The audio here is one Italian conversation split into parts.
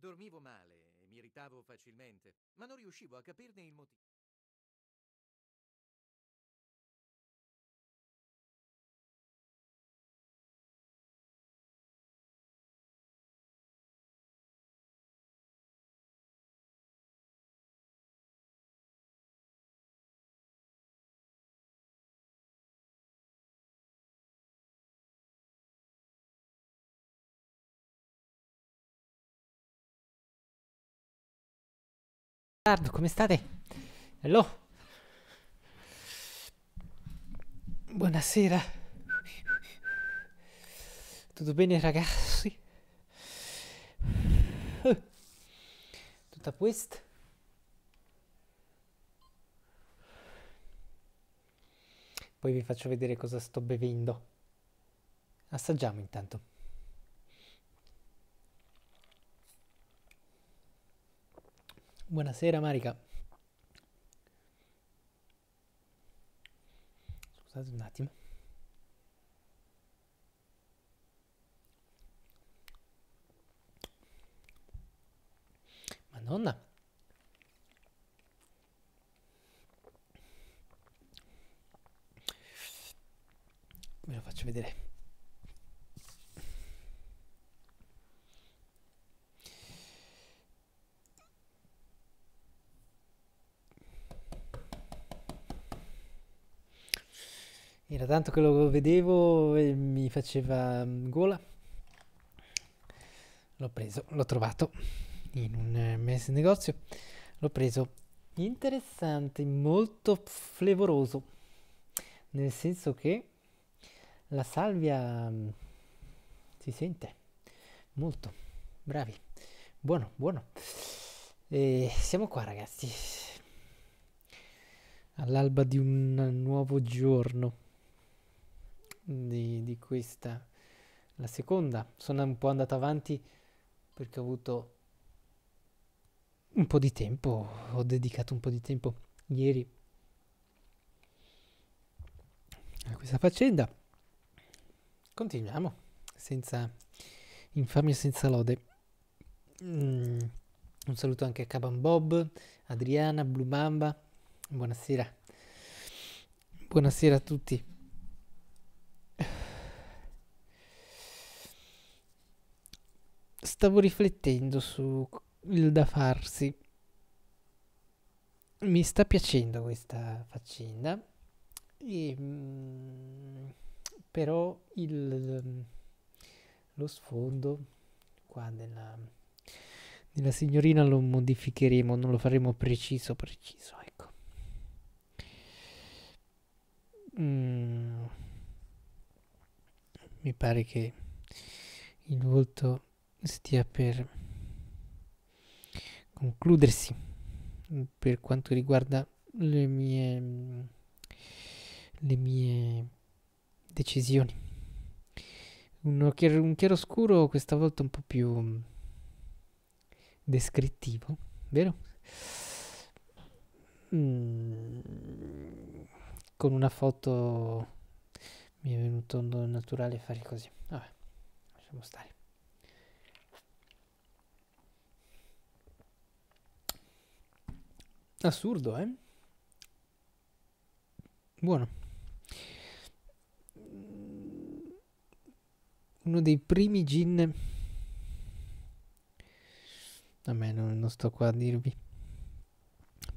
Dormivo male e mi irritavo facilmente, ma non riuscivo a capirne il motivo. Tardo, come state? Hello? Buonasera. Tutto bene ragazzi? Tutta questa? Poi vi faccio vedere cosa sto bevendo. Assaggiamo intanto. Buonasera Marica. Scusate un attimo. Madonna. Ve lo faccio vedere. Era tanto che lo vedevo e mi faceva mm, gola. L'ho preso, l'ho trovato in un eh, mese negozio. L'ho preso interessante, molto flavoroso, nel senso che la salvia mm, si sente molto. Bravi, buono, buono. E siamo qua ragazzi, all'alba di un nuovo giorno di, di questa, la seconda. Sono un po' andato avanti perché ho avuto un po' di tempo, ho dedicato un po' di tempo ieri a questa faccenda. Continuiamo, senza infamia, senza lode. Mm. Un saluto anche a Caban Bob, Adriana, Blumamba. Buonasera. Buonasera a tutti. stavo riflettendo su il da farsi. Mi sta piacendo questa faccenda, e, ehm, mh, però il, lo sfondo qua della, della signorina lo modificheremo, non lo faremo preciso, preciso, ecco. Mm, mi pare che il volto stia per concludersi per quanto riguarda le mie, le mie decisioni. Uno chiaro, un chiaroscuro questa volta un po' più descrittivo, vero? Mm, con una foto mi è venuto naturale fare così. Vabbè, lasciamo stare. Assurdo, eh? Buono. Uno dei primi gin... Vabbè, non, non sto qua a dirvi.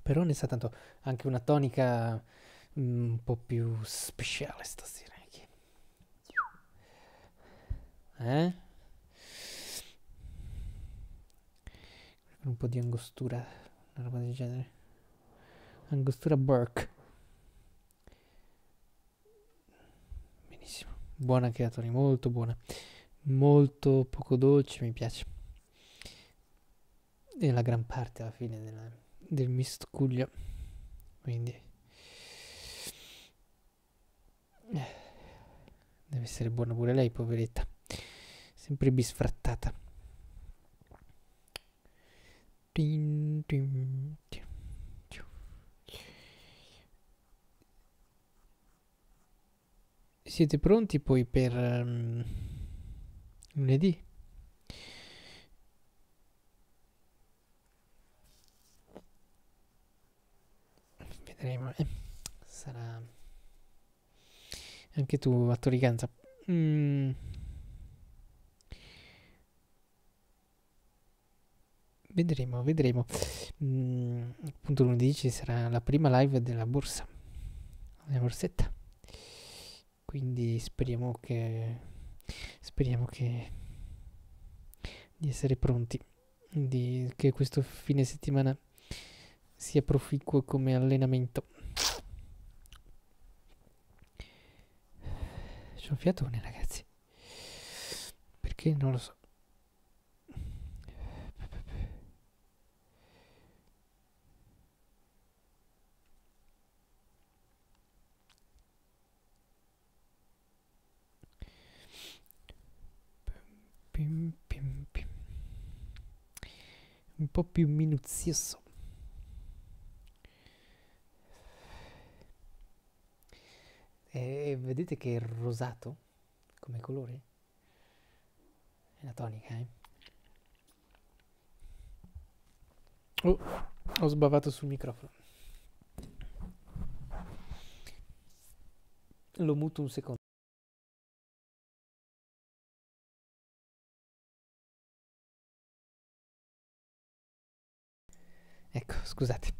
Però ne sa tanto anche una tonica mm, un po' più speciale stasera. Eh? eh? Un po' di angostura, una roba del genere. Angostura Burke. Benissimo. Buona creatori, molto buona. Molto poco dolce, mi piace. E la gran parte alla fine della, del miscuglio. Quindi... Eh, deve essere buona pure lei, poveretta. Sempre bisfrattata. Tin, tin, din. siete pronti poi per um, lunedì? Vedremo, eh, sarà anche tu a Toriganza. Mm. Vedremo, vedremo. Mm, appunto lunedì ci sarà la prima live della borsa, La borsetta quindi speriamo che speriamo che di essere pronti di, che questo fine settimana sia proficuo come allenamento c'è un fiatone ragazzi perché non lo so un po' più minuzioso. E vedete che è rosato come colore? È la tonica, eh? Oh, ho sbavato sul microfono. Lo muto un secondo. Ecco, scusate.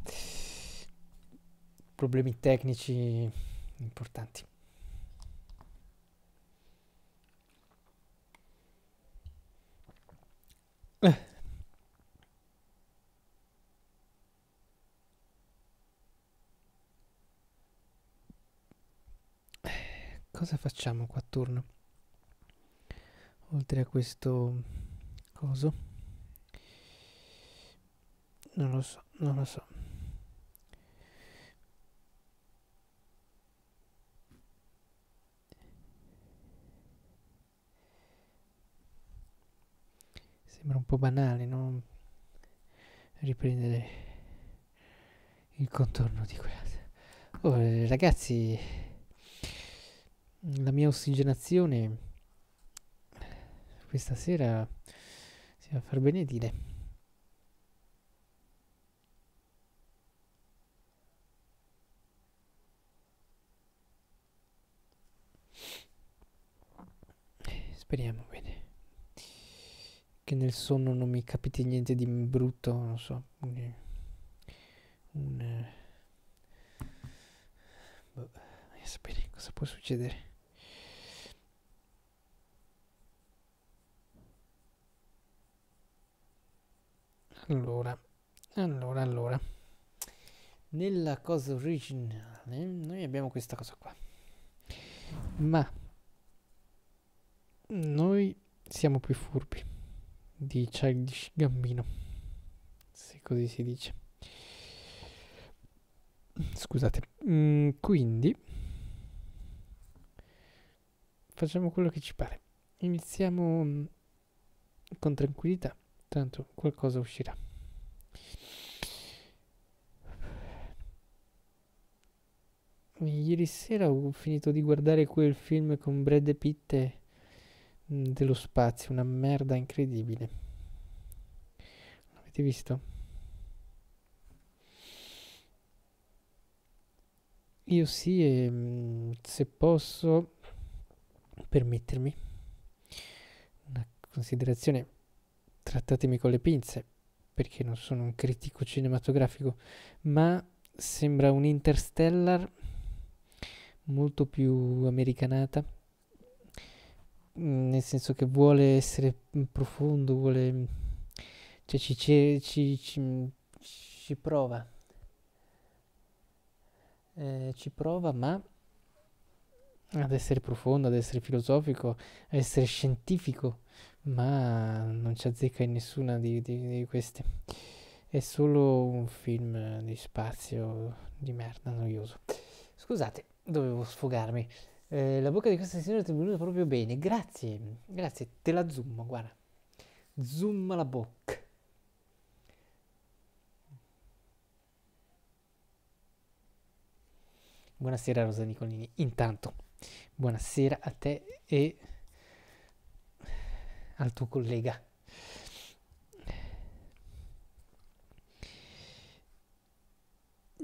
Problemi tecnici importanti. cosa facciamo qua attorno? Oltre a questo coso non lo so, non lo so. Sembra un po' banale, no? Riprendere il contorno di quella. Oh, eh, ragazzi, la mia ossigenazione questa sera si va a far benedire. Speriamo bene. Che nel sonno non mi capiti niente di brutto, non so. Un. un eh, boh, sapere cosa può succedere. Allora, allora, allora. Nella cosa originale noi abbiamo questa cosa qua. Ma noi siamo più furbi di Childish Gambino, se così si dice. Scusate, mm, quindi facciamo quello che ci pare. Iniziamo mm, con tranquillità, tanto qualcosa uscirà. Ieri sera ho finito di guardare quel film con Brad Pitt e Mm, dello spazio, una merda incredibile. L'avete visto? Io sì, e mm, se posso permettermi una considerazione, trattatemi con le pinze, perché non sono un critico cinematografico, ma sembra un Interstellar molto più americanata Mm, nel senso che vuole essere mm, profondo, vuole, mm, cioè ci, ci, ci, ci prova, eh, ci prova ma ad essere profondo, ad essere filosofico, ad essere scientifico, ma non ci azzecca in nessuna di, di, di queste. È solo un film di spazio di merda noioso. Scusate, dovevo sfogarmi. Eh, la bocca di questa signora ti è venuta proprio bene. Grazie, grazie. Te la zoom, guarda. Zoom la bocca. Buonasera Rosa Nicolini. Intanto, buonasera a te e al tuo collega.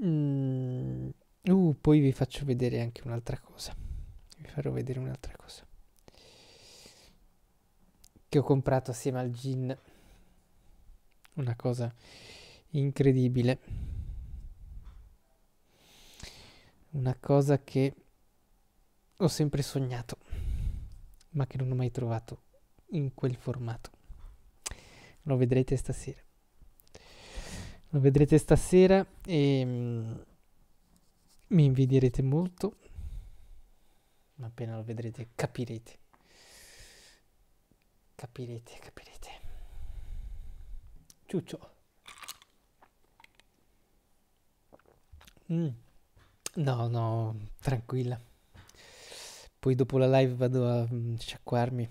Mm. Uh, poi vi faccio vedere anche un'altra cosa farò vedere un'altra cosa che ho comprato assieme al gin una cosa incredibile una cosa che ho sempre sognato ma che non ho mai trovato in quel formato lo vedrete stasera lo vedrete stasera e mm, mi invidierete molto ma appena lo vedrete capirete. Capirete, capirete. Ciuccio. Mm. No, no, tranquilla. Poi dopo la live vado a mm, sciacquarmi,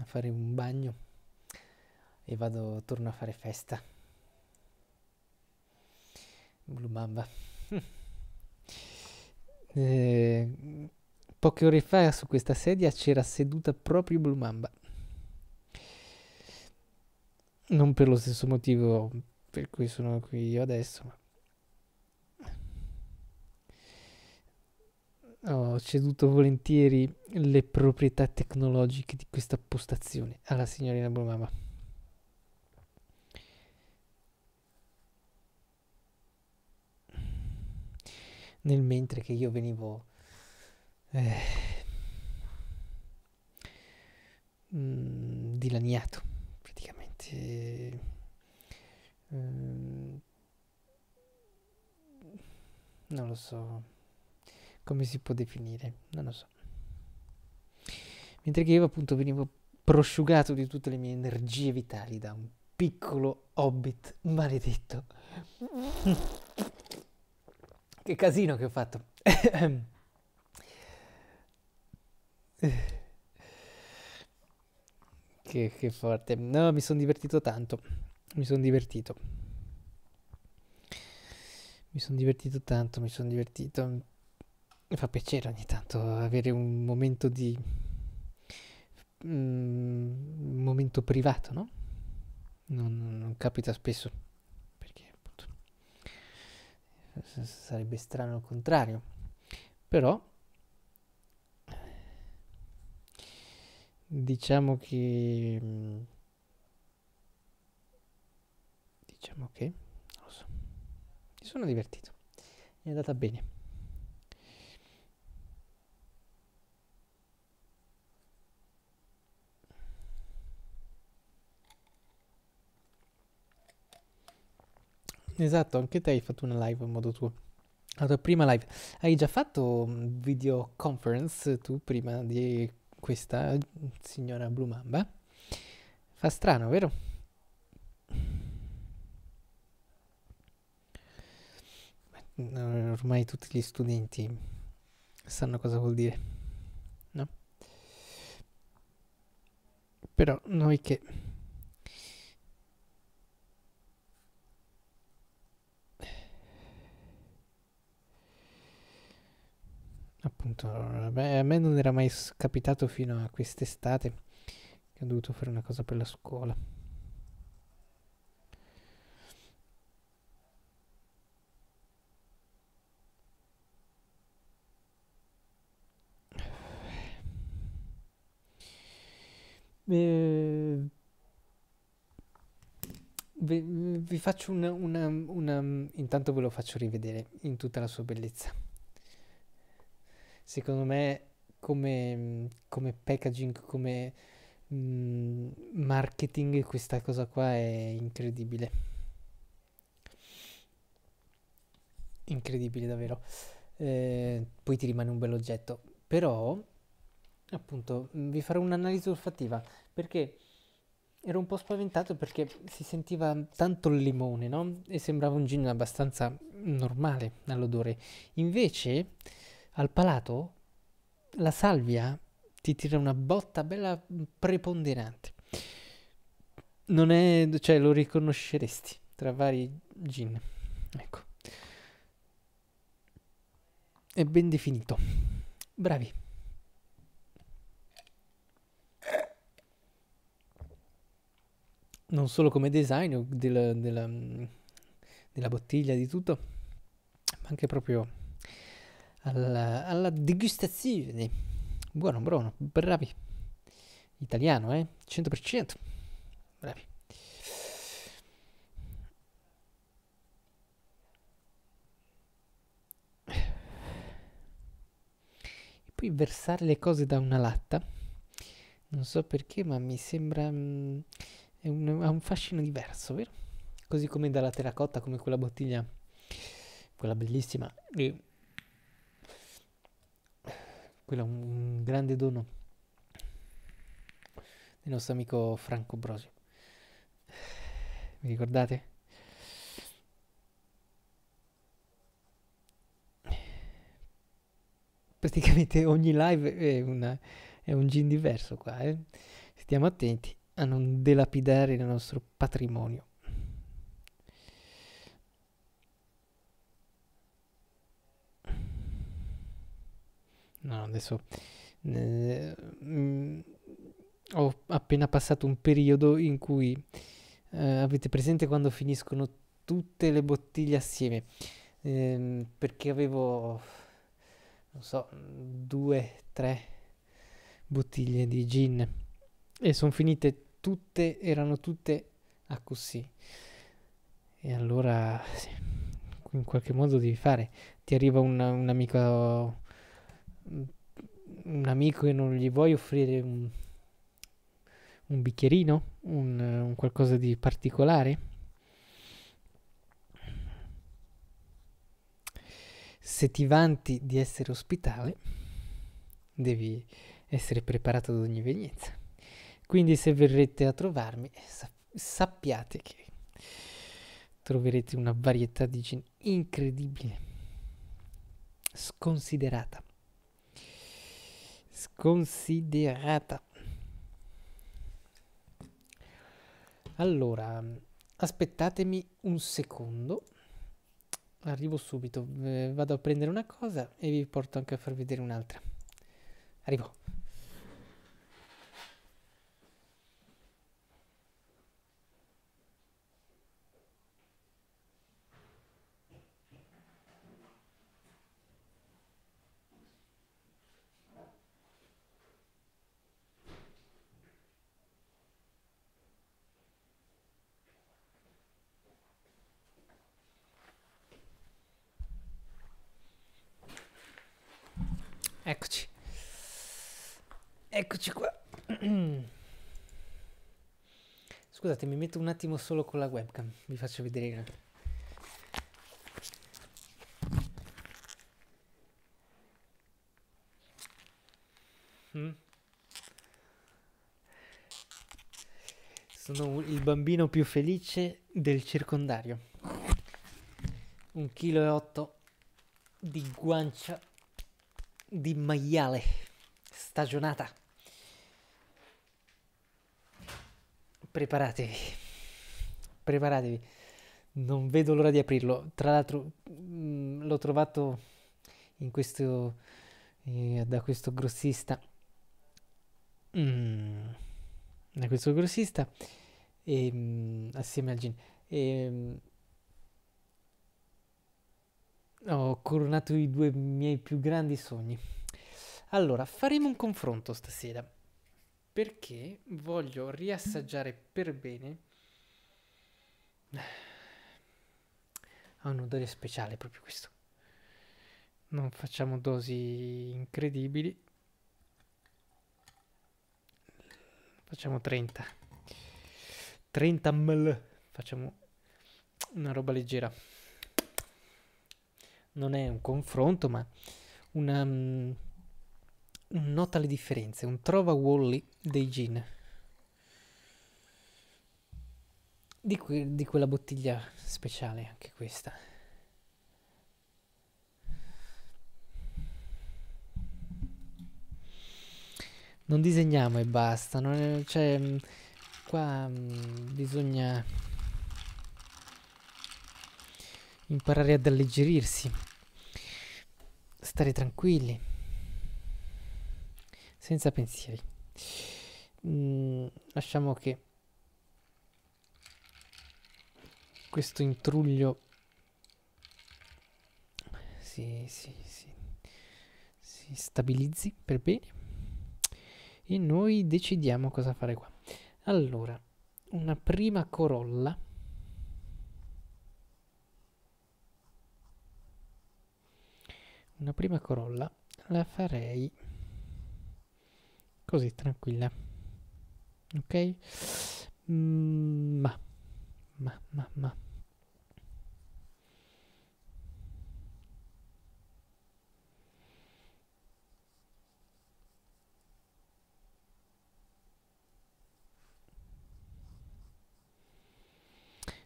a fare un bagno e vado, torno a fare festa. Blue Mamba. eh, Poche ore fa su questa sedia c'era seduta proprio Blue Mamba. Non per lo stesso motivo per cui sono qui io adesso, ma ho ceduto volentieri le proprietà tecnologiche di questa postazione alla signorina Blue Mamba. Nel mentre che io venivo eh, mm, dilaniato praticamente. Ehm, non lo so come si può definire, non lo so. Mentre che io appunto venivo prosciugato di tutte le mie energie vitali da un piccolo hobbit maledetto. che casino che ho fatto. Che, che, forte. No, mi sono divertito tanto. Mi sono divertito. Mi sono divertito tanto, mi sono divertito. Mi fa piacere ogni tanto avere un momento di... un mm, momento privato, no? Non, non capita spesso, perché appunto sarebbe strano il contrario. Però Diciamo che... Mm, diciamo che... Non lo so. Mi sono divertito. Mi è andata bene. Esatto, anche te hai fatto una live a modo tuo. La tua prima live. Hai già fatto mm, video conference tu prima di questa signora Blue Mamba. Fa strano, vero? Eh, ormai tutti gli studenti sanno cosa vuol dire, no? Però noi che appunto beh, a me non era mai capitato fino a quest'estate che ho dovuto fare una cosa per la scuola. Eh, vi, vi, faccio una, una, una... Intanto ve lo faccio rivedere in tutta la sua bellezza secondo me come, come packaging, come mh, mm, marketing questa cosa qua è incredibile. Incredibile davvero. Eh, poi ti rimane un bell'oggetto. Però, appunto, mm, vi farò un'analisi olfattiva perché ero un po' spaventato perché si sentiva tanto il limone, no? E sembrava un gin abbastanza normale all'odore. Invece al palato la salvia ti tira una botta bella preponderante. Non è, cioè lo riconosceresti tra vari gin. Ecco. È ben definito. Bravi. Non solo come design della, della, della bottiglia, di tutto, ma anche proprio alla, alla degustazione. Buono, buono, bravi. Italiano, eh? 100%. Bravi. E poi versare le cose da una latta. Non so perché, ma mi sembra... Mm, ha un, un fascino diverso, vero? Così come dalla terracotta, come quella bottiglia, quella bellissima. E eh, quello è un grande dono del nostro amico Franco Brosio. Vi ricordate? Praticamente ogni live è, una, è un gin diverso qua, eh? Stiamo attenti a non delapidare il nostro patrimonio. no, adesso eh, mm, ho appena passato un periodo in cui eh, avete presente quando finiscono tutte le bottiglie assieme eh, perché avevo non so due tre bottiglie di gin e sono finite tutte erano tutte a così e allora sì, in qualche modo devi fare ti arriva un, un amico un amico e non gli vuoi offrire un, un bicchierino, un, un qualcosa di particolare? Se ti vanti di essere ospitale, devi essere preparato ad ogni evenienza. Quindi se verrete a trovarmi, sappiate che troverete una varietà di gin incredibile, sconsiderata sconsiderata. Allora, aspettatemi un secondo. Arrivo subito, vado a prendere una cosa e vi porto anche a far vedere un'altra. Arrivo. Scusate, mi metto un attimo solo con la webcam, vi faccio vedere. Mm. Sono il bambino più felice del circondario. Un chilo e otto di guancia di maiale stagionata. preparatevi, preparatevi, non vedo l'ora di aprirlo. Tra l'altro mh, mm, l'ho trovato in questo, eh, da questo grossista, mm, da questo grossista e, ehm, mh, assieme al gin. E, ehm, mh, ho coronato i due miei più grandi sogni. Allora, faremo un confronto stasera perché voglio riassaggiare per bene. Ha ah, un odore speciale proprio questo. Non facciamo dosi incredibili. Facciamo 30. 30 ml. Facciamo una roba leggera. Non è un confronto, ma una... Mm, nota le differenze, un trova Wally dei gin. Di, que- di quella bottiglia speciale, anche questa. Non disegniamo e basta, non è, cioè, mm, qua mh, mm, bisogna imparare ad alleggerirsi, stare tranquilli senza pensieri. Mm, lasciamo che questo intruglio si, si, si, si stabilizzi per bene e noi decidiamo cosa fare qua. Allora, una prima corolla. Una prima corolla la farei così tranquilla. Ok? Mm, ma, ma, ma, ma.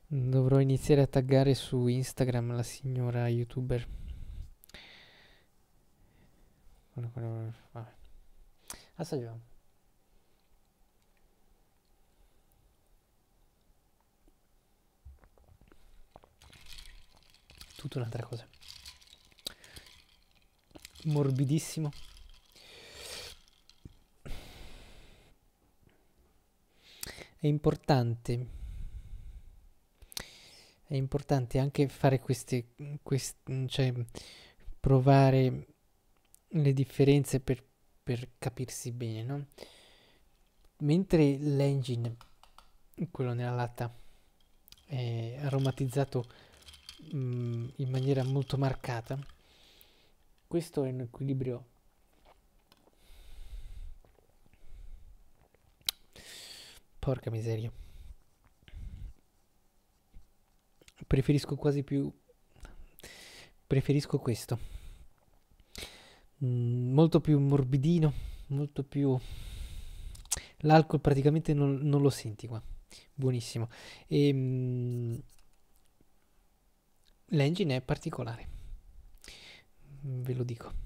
Dovrò iniziare a taggare su Instagram la signora youtuber. Vabbè. Assaggiamo. Tutta un'altra cosa. Morbidissimo. È importante. È importante anche fare queste, queste cioè provare le differenze per per capirsi bene, no? Mentre l'engine, quello nella latta, è aromatizzato mh, mm, in maniera molto marcata, questo è un equilibrio Porca miseria. Preferisco quasi più... Preferisco questo. Mm, molto più morbidino, molto più... L'alcol praticamente non, non lo senti qua, buonissimo. E, ehm, mh, l'engine è particolare, mm, ve lo dico.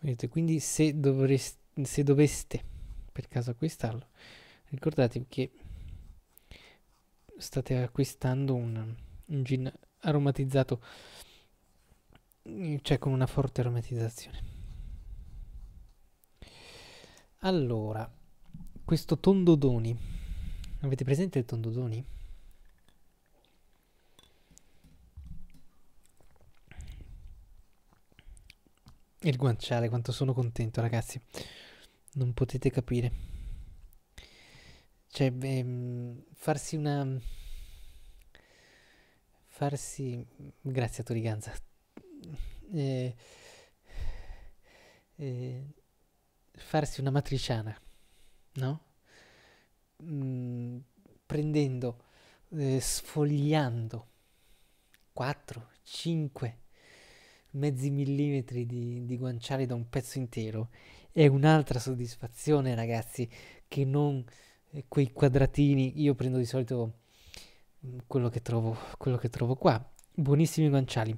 Vedete, quindi se, dovreste, se doveste per caso acquistarlo, ricordatevi che state acquistando un, un gin aromatizzato cioè con una forte aromatizzazione. Allora, questo tondodoni, avete presente il tondodoni? E il guanciale, quanto sono contento ragazzi, non potete capire. Cioè, beh, farsi una... farsi... grazie a Toriganza, eh, eh, farsi una matriciana, no? Mm, prendendo, eh, sfogliando 4, 5 mezzi millimetri di, di guanciale da un pezzo intero è un'altra soddisfazione ragazzi che non eh, quei quadratini io prendo di solito mm, quello che trovo, quello che trovo qua buonissimi guanciali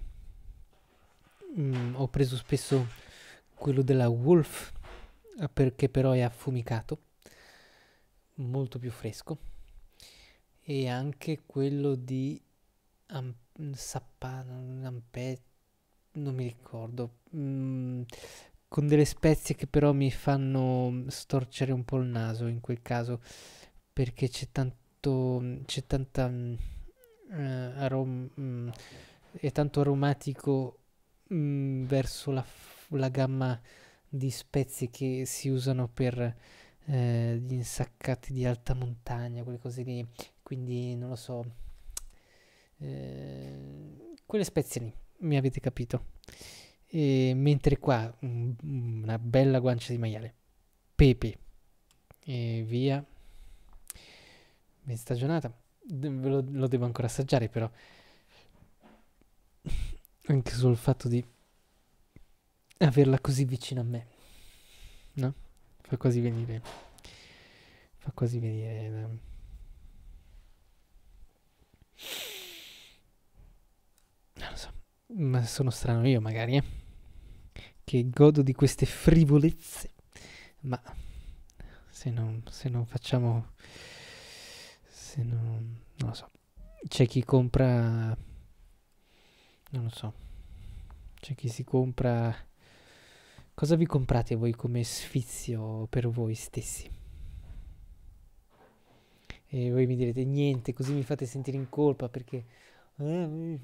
mh, mm, ho preso spesso quello della Wolf eh, perché però è affumicato, molto più fresco, e anche quello di Am- Sappano, Ampet, non mi ricordo, mh, mm, con delle spezie che però mi fanno storcere un po' il naso in quel caso, perché c'è tanto, c'è tanta, mh, mm, eh, arom- mh, è tanto aromatico mh, mm, verso la, la, gamma di spezie che si usano per eh, gli insaccati di alta montagna, quelle cose lì. Quindi non lo so. Eh, quelle spezie lì, mi avete capito. E, mentre qua mh, mm, mm, una bella guancia di maiale, pepe e via. Ben stagionata. De- lo, lo devo ancora assaggiare però anche sul fatto di averla così vicino a me, no? Fa quasi venire, fa quasi venire... Ehm, non lo so, ma sono strano io magari, eh? Che godo di queste frivolezze, ma se non, se non facciamo... Se non... non lo so. C'è chi compra non lo so. C'è chi si compra... Cosa vi comprate voi come sfizio per voi stessi? E voi mi direte niente, così mi fate sentire in colpa perché eh,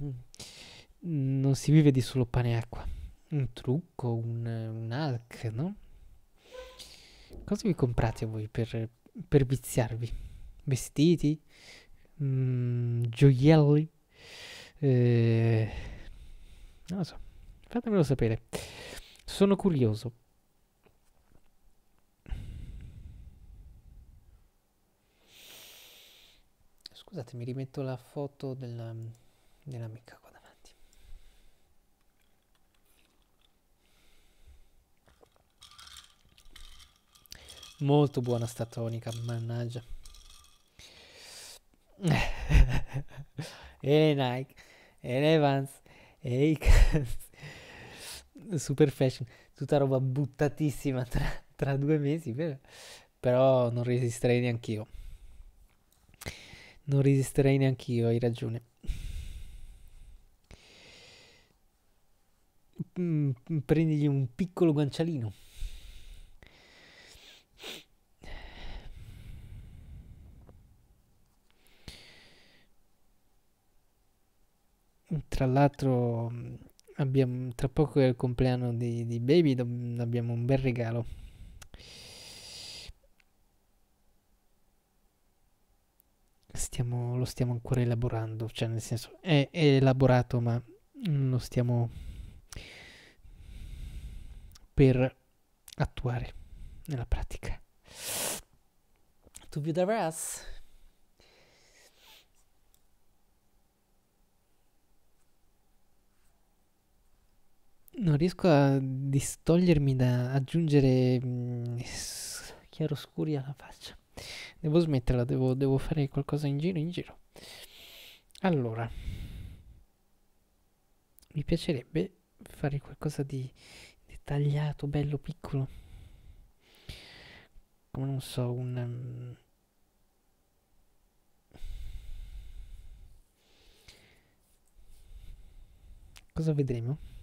non si vive di solo pane e acqua. Un trucco, un, un alc, no? Cosa vi comprate voi per, per viziarvi? Vestiti? Mm, gioielli? Eh, non lo so. Fatemelo sapere. Sono curioso. Scusate, mi rimetto la foto della, dell'amica qua davanti. Molto buona sta tonica, mannaggia. e Nike, e Evans. Ehi, cazzo. Super fashion, tutta roba buttatissima tra, tra due mesi, vero? però non resisterei neanche io. Non resisterei neanche io, hai ragione. Mm, mm, prendigli un piccolo guancialino. tra l'altro abbiamo, tra poco è il compleanno di, di Baby, do, abbiamo un bel regalo. Stiamo, lo stiamo ancora elaborando, cioè nel senso è, è elaborato ma lo stiamo per attuare nella pratica. To be the rest. non riesco a distogliermi da aggiungere mm, chiaroscuri alla faccia. Devo smetterla, devo, devo fare qualcosa in giro, in giro. Allora, mi piacerebbe fare qualcosa di dettagliato, bello, piccolo. Come non so, un... Um, cosa vedremo?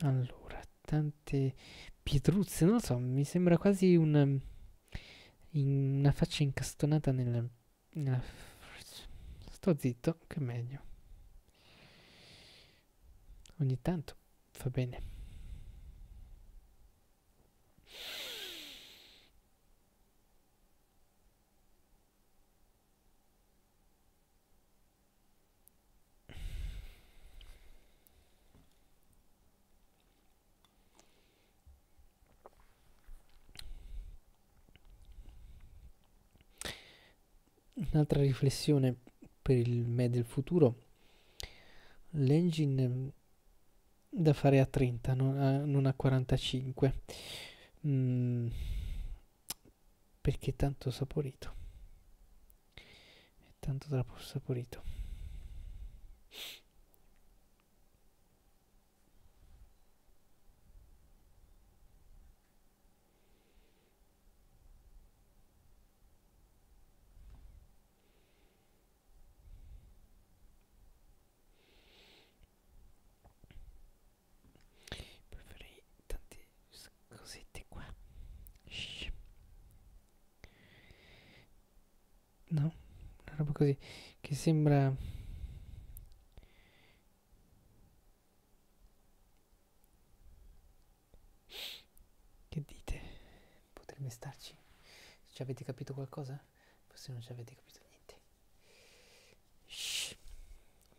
Allora, tante pietruzze, non lo so, mi sembra quasi una, una faccia incastonata nel... nella... Sto zitto, che è meglio. Ogni tanto va bene. un'altra riflessione per il me del futuro, l'engine da fare a 30, non a, non a 45, mm, perché è tanto saporito, è tanto troppo saporito. così che sembra che dite potrebbe starci ci avete capito qualcosa forse non ci avete capito niente Shh.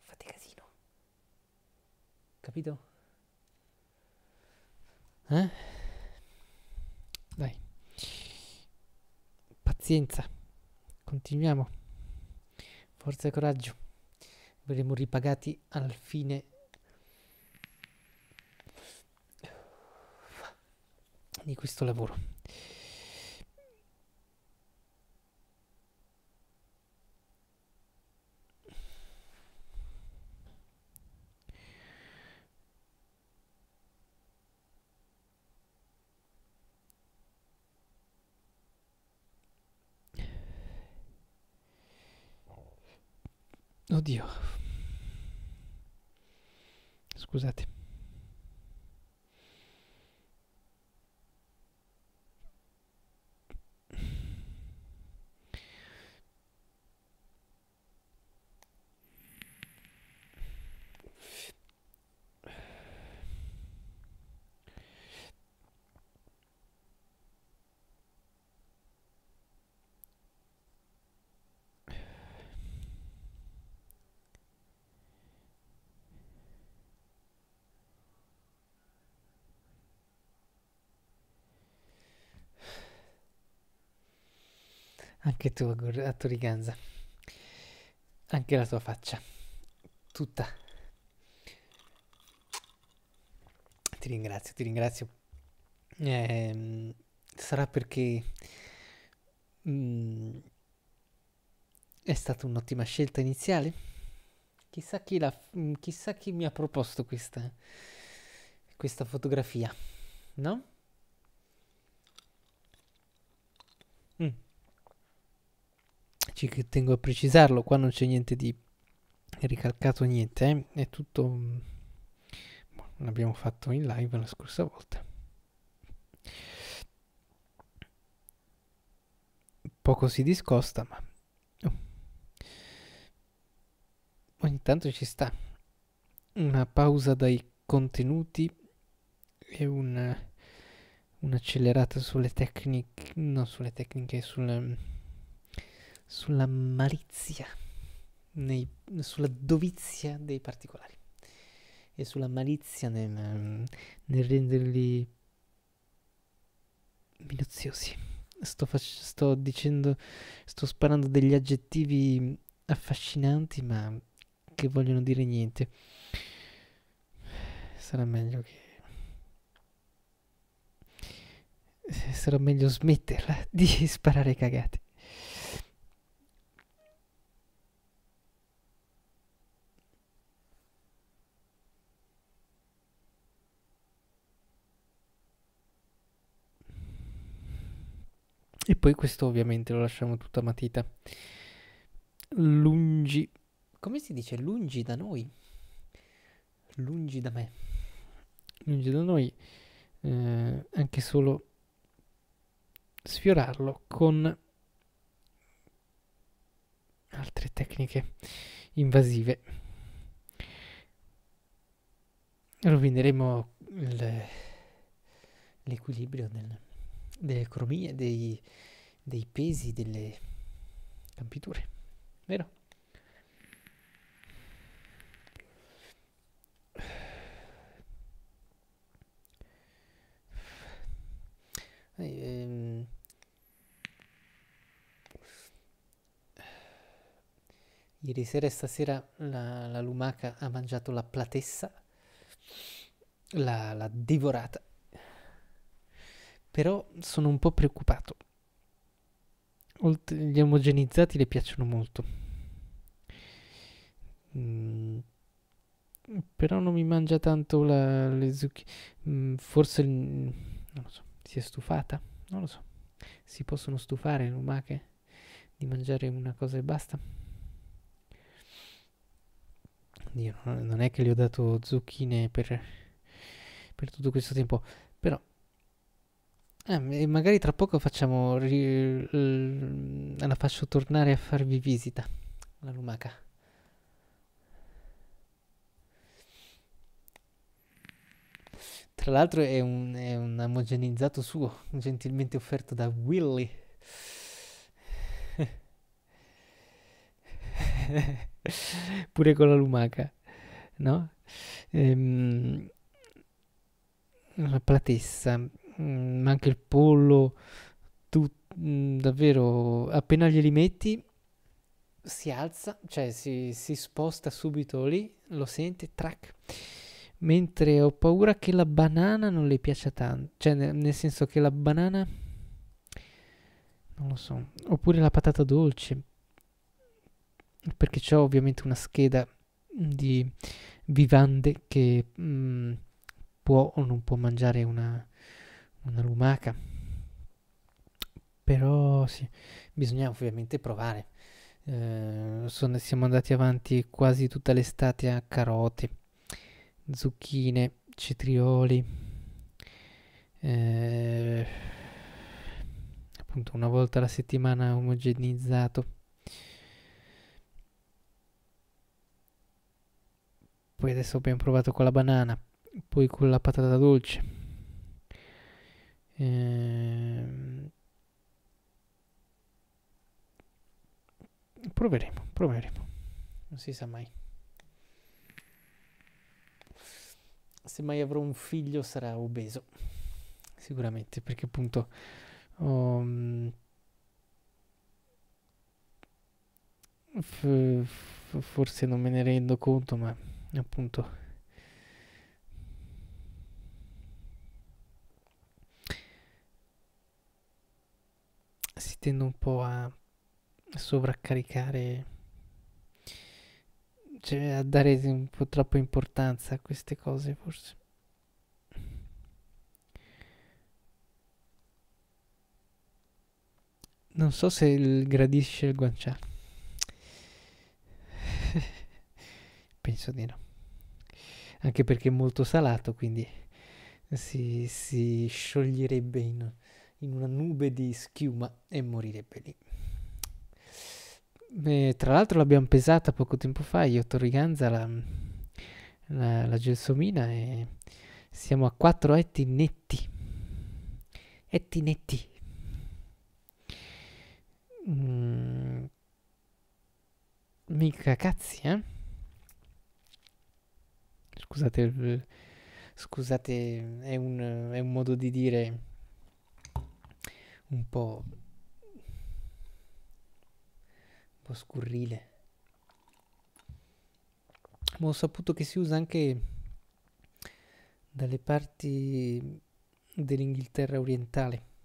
fate casino capito eh dai pazienza continuiamo Forza e coraggio. Verremo ripagati al fine di questo lavoro. Oddio. Scusate. Anche tu, Atturiganza. Anche la tua faccia. Tutta. Ti ringrazio, ti ringrazio. Eh, sarà perché mh, mm, è stata un'ottima scelta iniziale. Chissà chi, la, mm, chissà chi mi ha proposto questa, questa fotografia, no? ci tengo a precisarlo, qua non c'è niente di ricalcato, niente, eh? è tutto... Mm, boh, l'abbiamo fatto in live la scorsa volta. Poco si discosta, ma... Oh. Ogni tanto ci sta una pausa dai contenuti e un un'accelerata sulle tecniche, non sulle tecniche, sulle, sulla malizia, nei, sulla dovizia dei particolari e sulla malizia nel, nel renderli minuziosi. Sto, fac- sto dicendo, sto sparando degli aggettivi affascinanti ma che vogliono dire niente. Sarà meglio che... Sarà meglio smetterla di sparare cagate. E poi questo ovviamente lo lasciamo tutto a matita. Lungi. Come si dice? Lungi da noi. Lungi da me. Lungi da noi. Eh, anche solo sfiorarlo con altre tecniche invasive. Rovineremo l'equilibrio del delle cromie, dei, dei pesi, delle campiture, vero? Ehm, ieri sera e stasera la, la, lumaca ha mangiato la platessa, l'ha, l'ha devorata però sono un po' preoccupato. Oltre, gli omogenizzati le piacciono molto. Mm, però non mi mangia tanto la, le zucchine. Mm, forse il, non lo so, si è stufata? Non lo so. Si possono stufare le lumache di mangiare una cosa e basta? Dio, non è che le ho dato zucchine per, per tutto questo tempo, però eh, magari tra poco facciamo. Ri- l- la faccio tornare a farvi visita. La lumaca. Tra l'altro è un, è un omogenizzato suo, gentilmente offerto da Willy. Pure con la lumaca, no? Ehm, la platessa. Mm, ma anche il pollo, tu, mh, mm, davvero, appena glieli metti si alza, cioè si, si sposta subito lì, lo sente, track. Mentre ho paura che la banana non le piaccia tanto, cioè nel, nel senso che la banana, non lo so, oppure la patata dolce, perché ho ovviamente una scheda di vivande che mh, mm, può o non può mangiare una, una lumaca. Però sì, bisogna ovviamente provare. Eh, sono, siamo andati avanti quasi tutta l'estate a carote, zucchine, cetrioli. Eh, appunto una volta alla settimana omogenizzato. Poi adesso abbiamo provato con la banana, poi con la patata dolce Ehm... Proveremo, proveremo. Non si sa mai. Se mai avrò un figlio sarà obeso. Sicuramente, perché appunto... Um, forse non me ne rendo conto, ma appunto si tende un po' a sovraccaricare, cioè a dare un po' troppa importanza a queste cose forse. Non so se il gradisce il guanciale. Penso di no. Anche perché è molto salato, quindi si, si scioglierebbe in in una nube di schiuma e morirebbe lì. E, tra l'altro l'abbiamo pesata poco tempo fa, io Torriganza la, la, la gelsomina e siamo a 4 etti netti. Etti netti. Mm. Mica cazzi, eh? Scusate, scusate, è un, è un modo di dire un po'... un po' scurrile. Ma ho saputo che si usa anche dalle parti dell'Inghilterra orientale.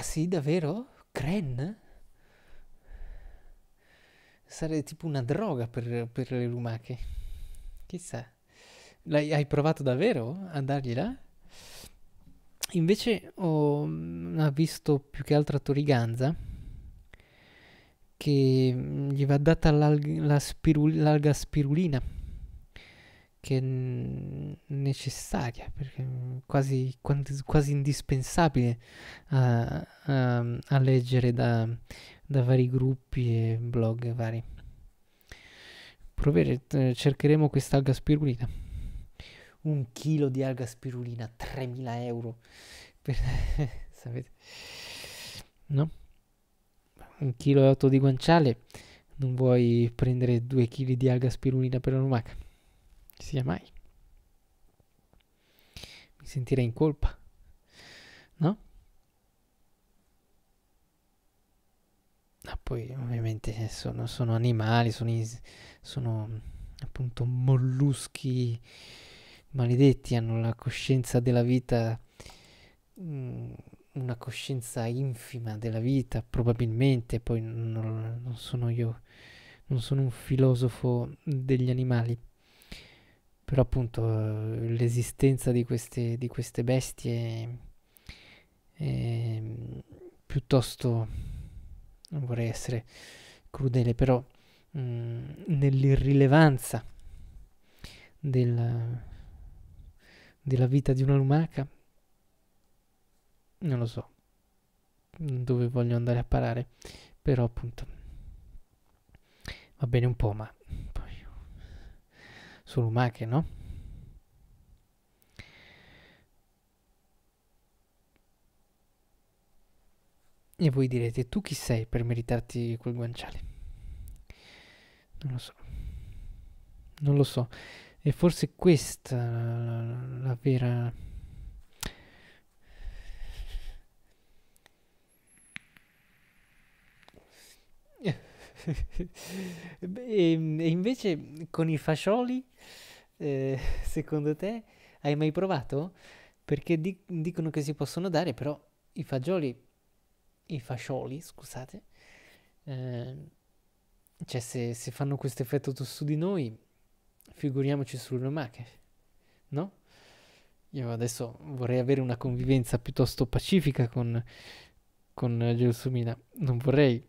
Ah sì, davvero? Cren? Sarebbe tipo una droga per, per le lumache. Chissà. L'hai, hai provato davvero a dargliela? Invece ho, mm, ho visto più che altro a Toriganza che mm, gli va data l'alga spirulina che è necessaria, quasi, quasi, indispensabile a, a, a leggere da, da, vari gruppi e blog vari. Provere, cercheremo quest'alga spirulina. Un chilo di alga spirulina, 3.000 euro. Per, sapete? No? Un chilo e otto di guanciale, non vuoi prendere 2 kg di alga spirulina per la lumaca sia mai. Mi sentirei in colpa, no? ah, poi ovviamente eh, sono, sono animali, sono, is, sono appunto molluschi maledetti, hanno la coscienza della vita, mh, mm, una coscienza infima della vita, probabilmente, poi non, non sono io, non sono un filosofo degli animali però appunto l'esistenza di queste, di queste bestie è ehm, piuttosto, non vorrei essere crudele, però mh, mm, nell'irrilevanza del, della vita di una lumaca, non lo so dove voglio andare a parare, però appunto va bene un po', ma Surumake, no? E voi direte, tu chi sei per meritarti quel guanciale? Non lo so. Non lo so. E forse questa la, la vera e, ehm, e, invece con i fascioli, eh, secondo te, hai mai provato? Perché di- dicono che si possono dare, però i fagioli, i fascioli, scusate, eh, cioè se, se fanno questo effetto su di noi, figuriamoci sulle lumache, no? Io adesso vorrei avere una convivenza piuttosto pacifica con, con Gelsomina, non vorrei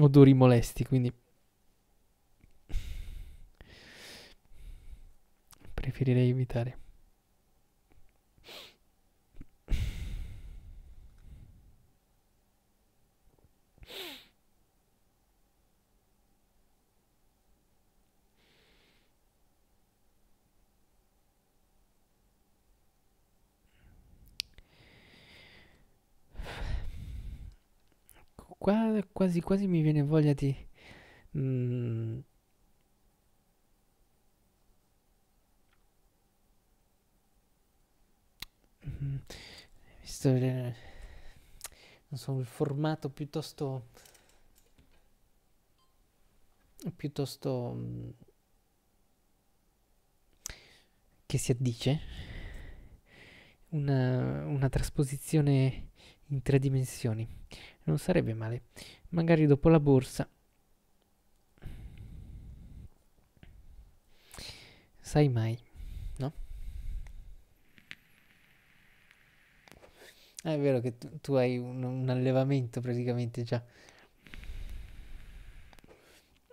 odori molesti, quindi preferirei evitare. qua quasi quasi mi viene voglia di... Mm, mm visto il, so, il formato piuttosto piuttosto mm, che si addice una, una trasposizione in tre dimensioni non sarebbe male. Magari dopo la borsa. Sai mai, no? Ah, è vero che tu, tu hai un, un allevamento praticamente già.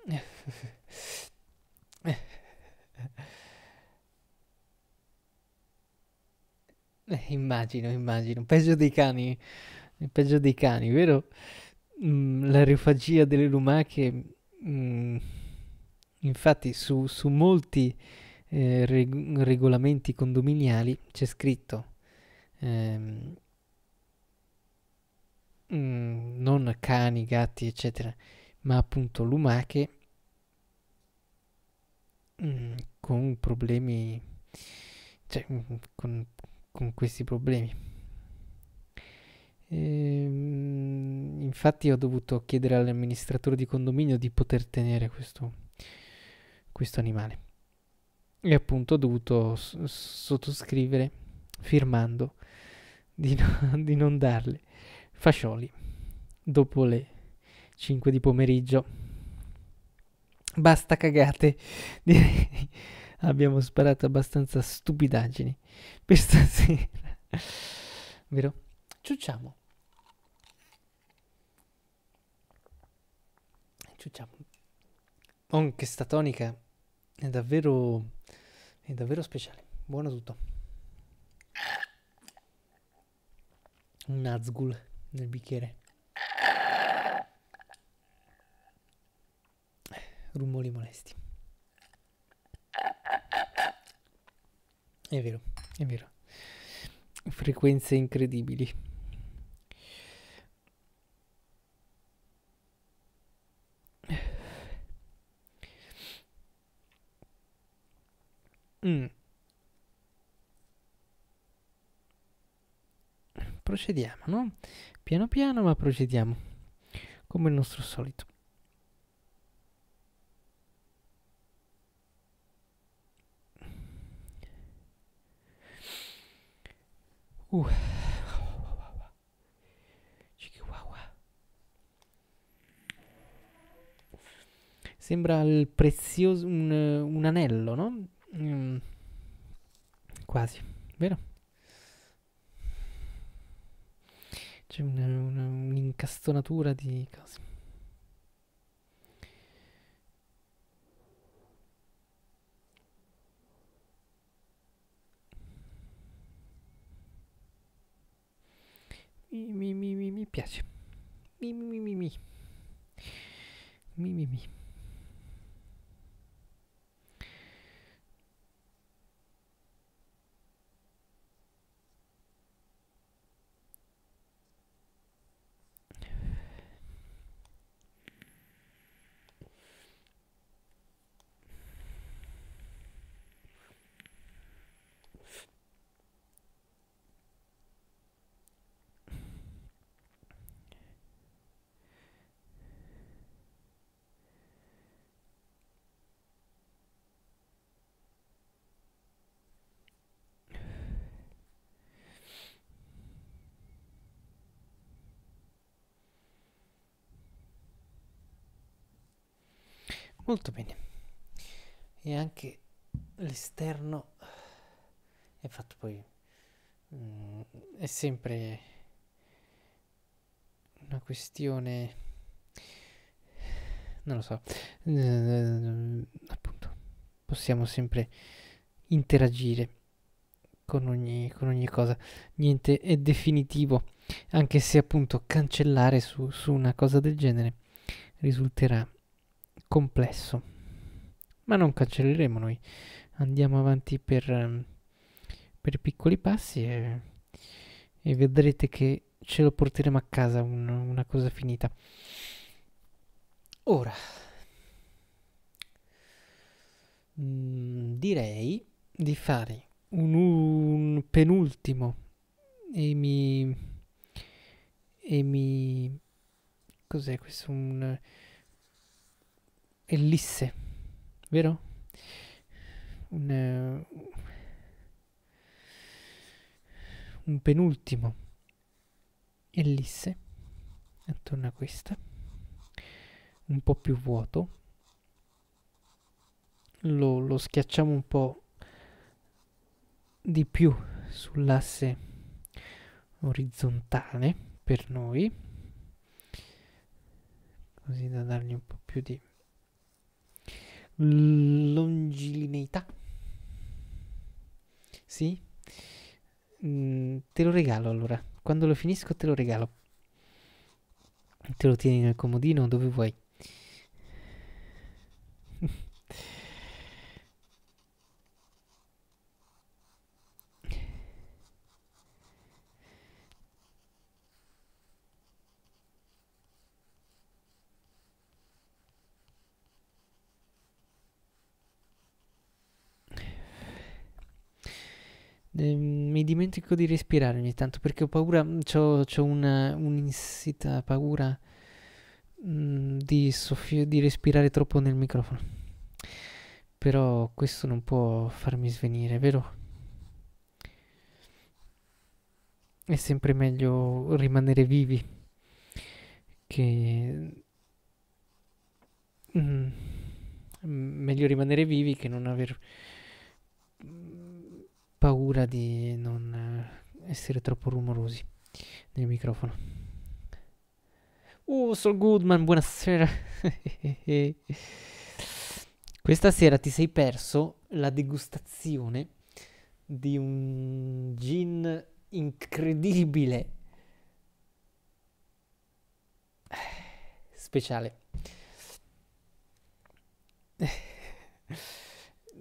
Eh, immagino, immagino. Peggio dei cani è peggio dei cani, vero? Mm, l'areofagia delle lumache, mm, infatti su, su molti eh, reg- regolamenti condominiali c'è scritto ehm, mm, non cani, gatti, eccetera, ma appunto lumache mm, con problemi, cioè mm, con, con questi problemi. Ehm, infatti ho dovuto chiedere all'amministratore di condominio di poter tenere questo, questo animale. E appunto ho dovuto s- sottoscrivere firmando di, no, di non darle fascioli dopo le 5 di pomeriggio. Basta cagate, direi. Abbiamo sparato abbastanza stupidaggini per stasera. Vero? Ciucciamo. ciuccia. Bon, che sta tonica è davvero, è davvero speciale. Buono tutto. Un Nazgul nel bicchiere. Rumori molesti. È vero, è vero. Frequenze incredibili. Mm. Procediamo, no? Piano piano, ma procediamo, come il nostro solito. Uh. Sembra prezioso, un, un anello, no? Mm. Quasi, vero? C'è un'incastonatura di cose. Mi, mi, mi, mi, piace. mi, mi, mi. Mi, mi, mi. mi. molto bene e anche l'esterno è fatto poi mh, mm, è sempre una questione non lo so eh, appunto possiamo sempre interagire con ogni, con ogni, cosa niente è definitivo anche se appunto cancellare su, su una cosa del genere risulterà complesso. Ma non cancelleremo noi, andiamo avanti per, ehm, per piccoli passi e, e, vedrete che ce lo porteremo a casa un, una cosa finita. Ora, mm, direi di fare un, un penultimo e mi... E mi cos'è questo? Un ellisse, vero? Un, un penultimo ellisse attorno a questa, un po' più vuoto. Lo, lo schiacciamo un po' di più sull'asse orizzontale per noi, così da dargli un po' più di longilineità. Sì? Mm, te lo regalo allora. Quando lo finisco te lo regalo. Te lo tieni nel comodino dove vuoi. Ehm, mi dimentico di respirare ogni tanto perché ho paura, mm, ho, ho una, un'insita paura mh, mm, di, soffio, di respirare troppo nel microfono. Però questo non può farmi svenire, vero? È sempre meglio rimanere vivi che... Mm, meglio rimanere vivi che non aver mm, paura di non eh, essere troppo rumorosi nel microfono. Uh, Sol Goodman, buonasera. Questa sera ti sei perso la degustazione di un gin incredibile. Speciale.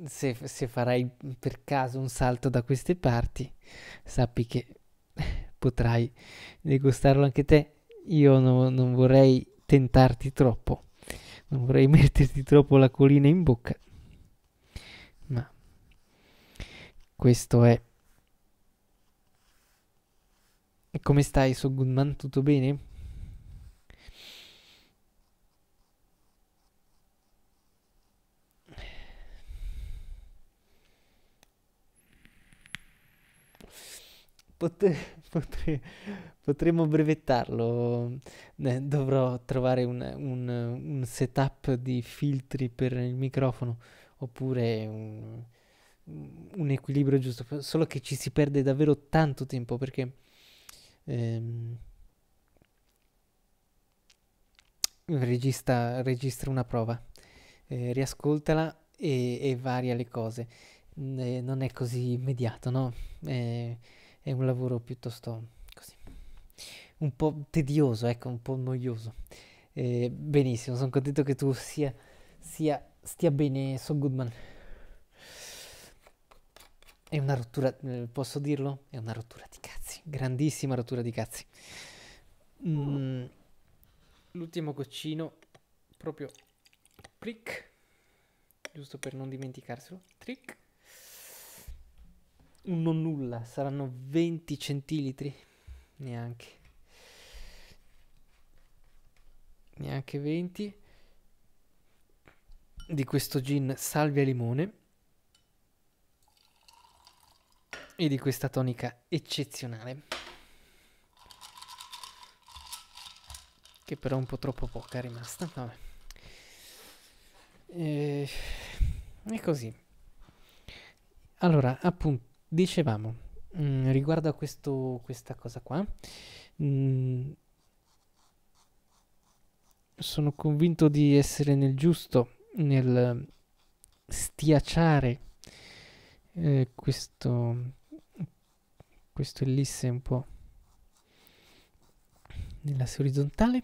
se, se farai per caso un salto da queste parti, sappi che potrai degustarlo anche te. Io no, non vorrei tentarti troppo, non vorrei metterti troppo la colina in bocca, ma questo è. E come stai su Goodman? Tutto bene? Potre, potre, potremmo brevettarlo, dovrò trovare un, un, un, setup di filtri per il microfono oppure un, un, equilibrio giusto, solo che ci si perde davvero tanto tempo perché ehm, regista, registra una prova, eh, riascoltala e, e, varia le cose, eh, non è così immediato, no? Eh, è un lavoro piuttosto così, un po' tedioso, ecco, un po' noioso. Eh, benissimo, sono contento che tu sia, sia, stia bene, So Goodman. È una rottura, eh, posso dirlo? È una rottura di cazzi, grandissima rottura di cazzi. Mm, l'ultimo goccino, proprio prick, giusto per non dimenticarselo, trick un non nulla, saranno 20 centilitri, neanche, neanche 20, di questo gin salvia limone e di questa tonica eccezionale, che però è un po' troppo poca è rimasta, vabbè. E, eh, e così. Allora, appunto Dicevamo, mh, mm, riguardo a questo, questa cosa qua, mm, sono convinto di essere nel giusto nel stiacciare eh, questo, questo ellisse un po' nell'asse orizzontale.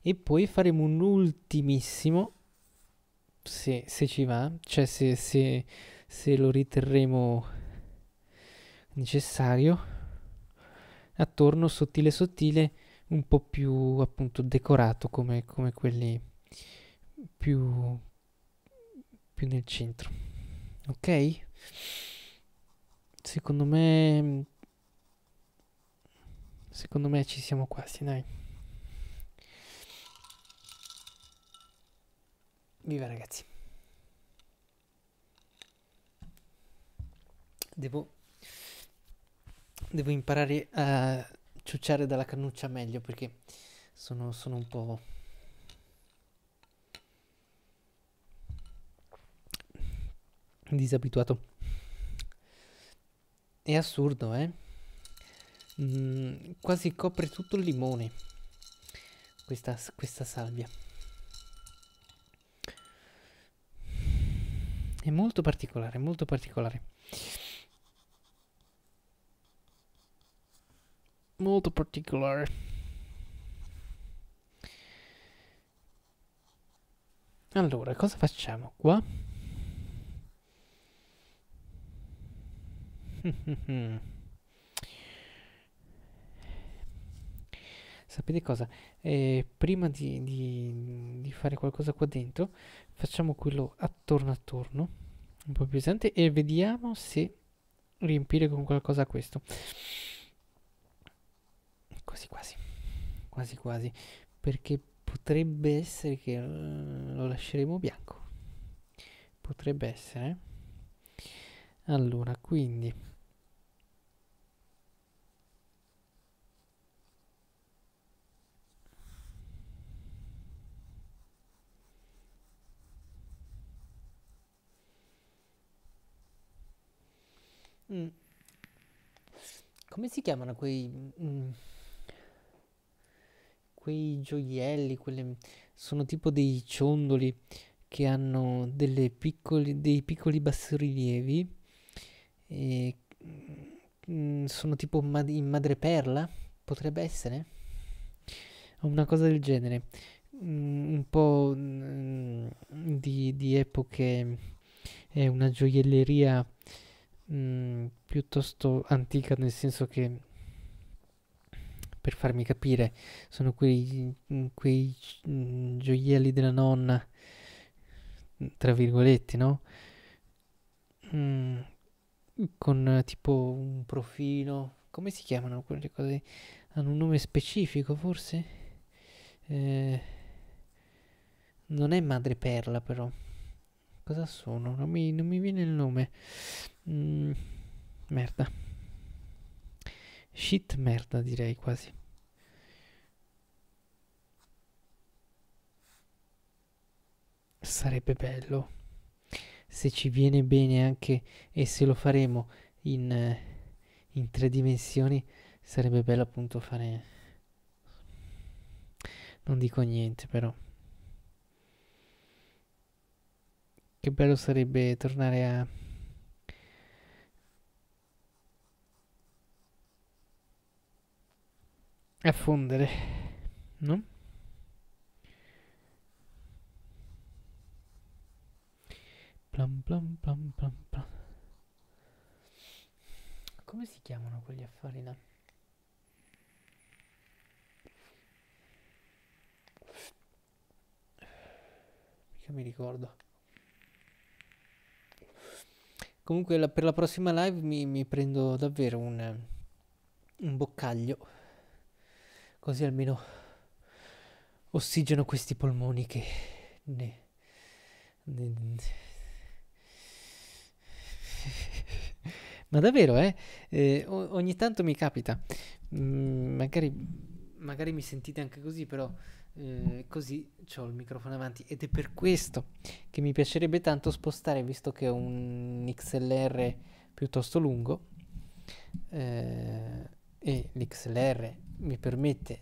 E poi faremo un ultimissimo se, se ci va, cioè se, se, se lo riterremo necessario, attorno sottile sottile, un po' più appunto decorato come, come quelli più, più nel centro. Ok? Secondo me... Secondo me ci siamo quasi, dai. Viva ragazzi. Devo, devo imparare a ciucciare dalla cannuccia meglio perché sono, sono un po'... disabituato. È assurdo, eh? Mm, quasi copre tutto il limone questa, questa salvia. È molto particolare, molto particolare. Molto particolare. Allora, cosa facciamo qua? sapete cosa? Eh, prima di, di, di, fare qualcosa qua dentro, facciamo quello attorno attorno, un po' più pesante, e vediamo se riempire con qualcosa questo. Quasi quasi, quasi quasi, perché potrebbe essere che lo lasceremo bianco. Potrebbe essere. Allora, quindi... Mm. Come si chiamano quei... Mm, quei gioielli, quelle... Sono tipo dei ciondoli che hanno piccoli, dei piccoli bassorilievi e mm, sono tipo mad- in madreperla, potrebbe essere? Una cosa del genere un po' di, di, epoche è eh, una gioielleria Mm, piuttosto antica nel senso che per farmi capire sono quei, mm, quei mm, gioielli della nonna tra virgolette no mm, con tipo un profilo come si chiamano quelle cose hanno un nome specifico forse eh, non è madreperla però cosa sono non mi, non mi viene il nome Mm, merda. Shit merda direi quasi. Sarebbe bello se ci viene bene anche e se lo faremo in, eh, in tre dimensioni sarebbe bello appunto fare... Non dico niente però. Che bello sarebbe tornare a a fondere, no? Plam, plam, plam, plam, plam. Come si chiamano quegli affari là? Mica mi ricordo. Comunque la, per la prossima live mi, mi prendo davvero un, un boccaglio. Così almeno ossigeno questi polmoni che ne... ne, ne. Ma davvero, eh? eh? ogni tanto mi capita. Mm, magari magari mi sentite anche così, però eh, così ho il microfono avanti ed è per questo che mi piacerebbe tanto spostare, visto che ho un XLR piuttosto lungo, eh, e l'XLR mi permette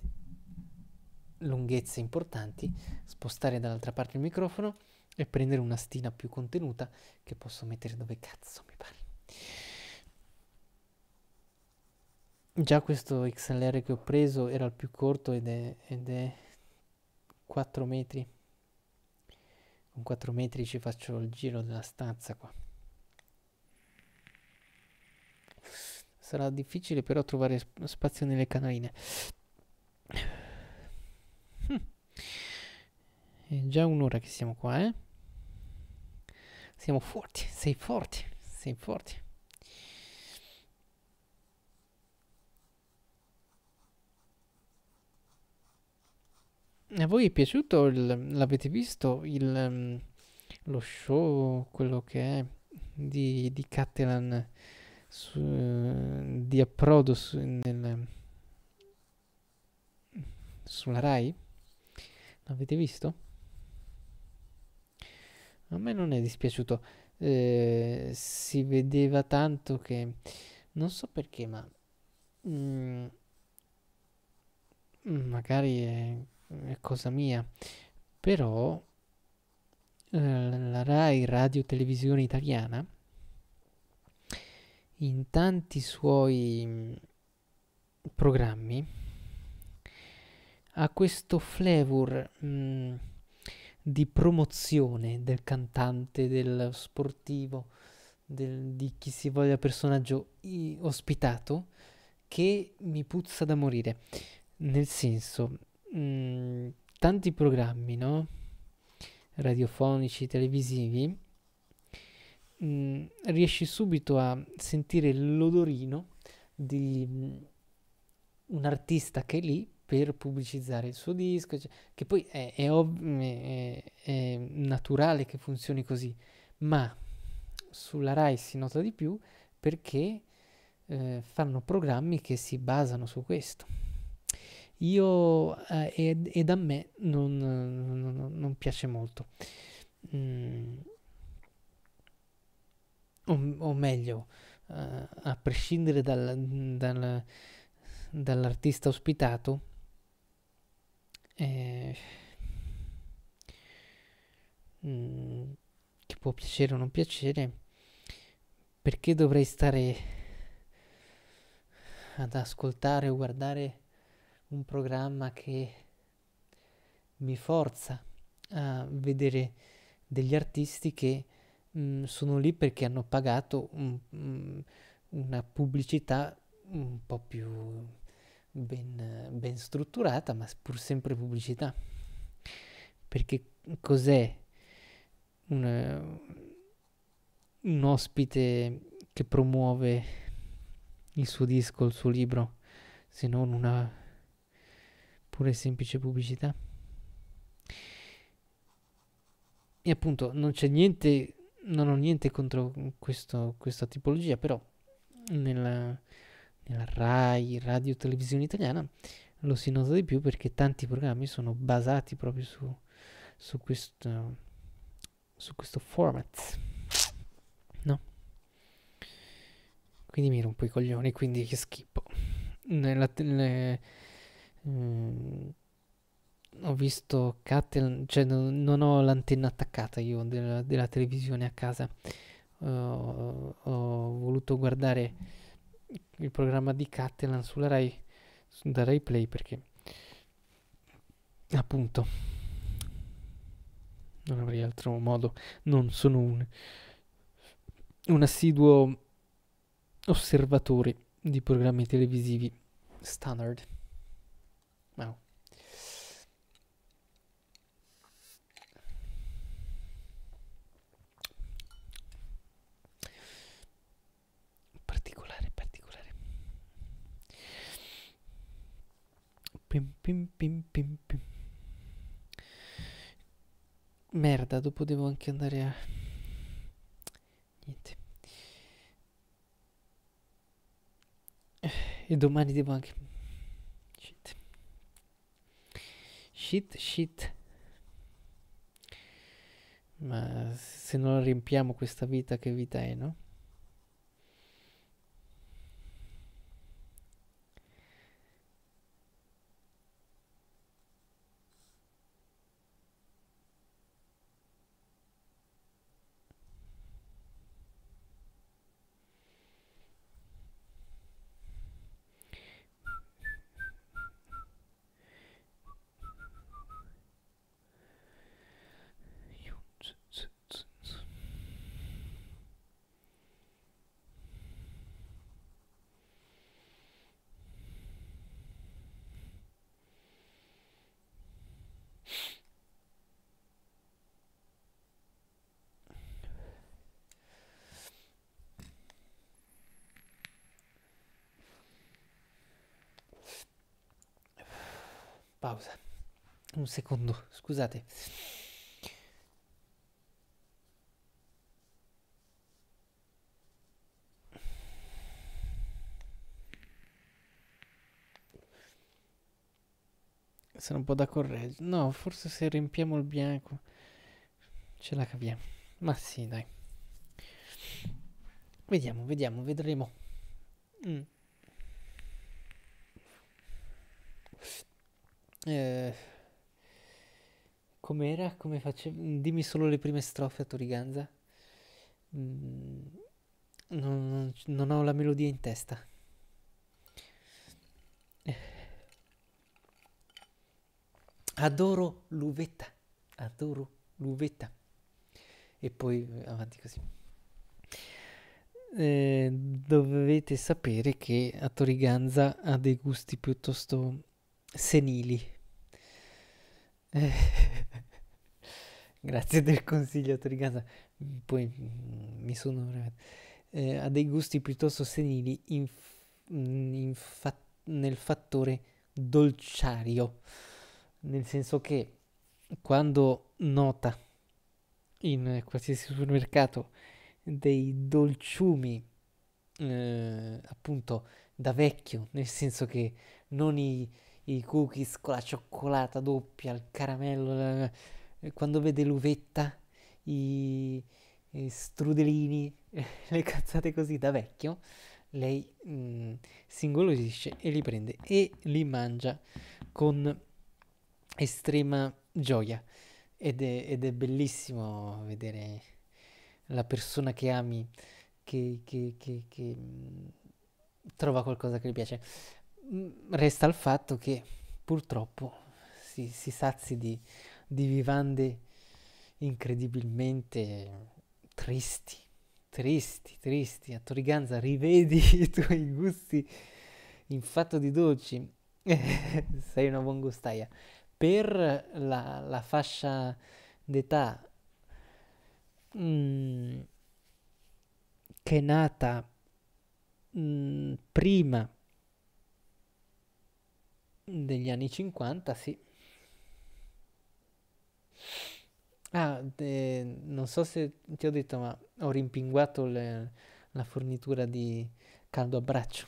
lunghezze importanti, spostare dall'altra parte il microfono e prendere una stina più contenuta che posso mettere dove cazzo mi pare. Già questo XLR che ho preso era il più corto ed è, ed è 4 metri. Con 4 metri ci faccio il giro della stanza qua. Sarà difficile però trovare sp- spazio nelle canarine. Hm. È già un'ora che siamo qua, eh? Siamo forti, sei forti, sei forti. A voi è piaciuto, il, l'avete visto, il, ehm, lo show, quello che è di, di Catalan? su, uh, di approdo su, nel, sulla Rai? L'avete visto? A me non è dispiaciuto. Eh, si vedeva tanto che non so perché, ma mm, mm magari è, è, cosa mia, però eh, la Rai Radio Televisione Italiana in tanti suoi mm, programmi ha questo flavor mh, mm, di promozione del cantante, del sportivo, del, di chi si voglia personaggio i, ospitato che mi puzza da morire. Nel senso, mh, mm, tanti programmi, no? Radiofonici, televisivi, Mm, riesci subito a sentire l'odorino di mh, mm, un artista che è lì per pubblicizzare il suo disco, cioè, che poi è, è, ov- mm, è, è, naturale che funzioni così, ma sulla RAI si nota di più perché eh, fanno programmi che si basano su questo. Io eh, ed, ed a me non, non, non piace molto. Mm o, o meglio, uh, a prescindere dal, dal, dall'artista ospitato, eh, mm, che può piacere o non piacere, perché dovrei stare ad ascoltare o guardare un programma che mi forza a vedere degli artisti che Mm, sono lì perché hanno pagato un, mm, una pubblicità un po' più ben, ben strutturata, ma pur sempre pubblicità. Perché cos'è una, un ospite che promuove il suo disco, il suo libro, se non una pura e semplice pubblicità? E appunto non c'è niente non ho niente contro questo, questa tipologia, però nella, nella RAI, Radio Televisione Italiana, lo si nota di più perché tanti programmi sono basati proprio su, su, questo, su questo format. No? Quindi mi rompo i coglioni, quindi che schifo. Nella, nelle, mh, mm, ho visto Cattel, cioè non, non ho l'antenna attaccata io della, della televisione a casa. Uh, ho voluto guardare il programma di Cattelan sulla Rai, da Rai Play perché appunto non avrei altro modo, non sono un, un assiduo osservatore di programmi televisivi standard. Wow. Pim, pim, pim, pim, pim. Merda, dopo devo anche andare a... Niente. E domani devo anche... Shit. Shit, shit. Ma se non riempiamo questa vita, che vita è, no? un secondo, scusate. Sono un po' da correggere. No, forse se riempiamo il bianco ce la capiamo. Ma sì, dai. Vediamo, vediamo, vedremo. Mm. Eh, Com'era? Come facevi? Mm, dimmi solo le prime strofe a Toriganza. Mm, non, non, non ho la melodia in testa. Eh. Adoro l'uvetta. Adoro l'uvetta. E poi eh, avanti così. Eh, dovete sapere che a Toriganza ha dei gusti piuttosto senili. Eh. Grazie del consiglio, Torigata. Poi mm, mi sono eh, ha dei gusti piuttosto senili in, mm, in fa, nel fattore dolciario, nel senso che quando nota in qualsiasi supermercato dei dolciumi eh, appunto da vecchio, nel senso che non i, i cookies con la cioccolata doppia, il caramello, la, quando vede l'uvetta, i, i strudelini, le cazzate così da vecchio, lei mh, mm, si ingolosisce e li prende e li mangia con estrema gioia. Ed è, ed è bellissimo vedere la persona che ami che, che, che, che mm, trova qualcosa che gli piace. Mm, resta il fatto che purtroppo si, si sazi di di vivande incredibilmente tristi, tristi, tristi. A Toriganza rivedi i tuoi gusti in fatto di dolci. Sei una buon gustaia. Per la, la fascia d'età mm, che è nata mm, prima degli anni 50, sì Ah, eh, non so se ti ho detto, ma ho rimpinguato le, la fornitura di caldo abbraccio.